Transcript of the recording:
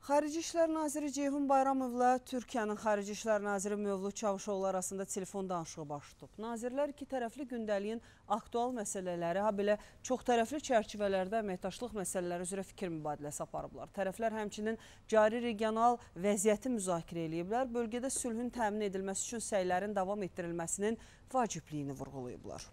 Xarici İşlər Naziri Ceyhun Bayramovla Türkiyənin Xarici İşlər Naziri Mövlud Çavuşoğlu arasında telefon danışığı baş tutub. Nazirlər iki tərəfli gündəliyin aktual məsələləri, ha belə çox tərəfli çərçivələrdə əməkdaşlıq məsələləri üzrə fikir mübadiləsi aparıblar. Tərəflər həmçinin cari regional vəziyyəti müzakirə ediblər, bölgədə sülhün təmin edilməsi üçün səylərin davam etdirilməsinin vacibliyini vurğulayıblar.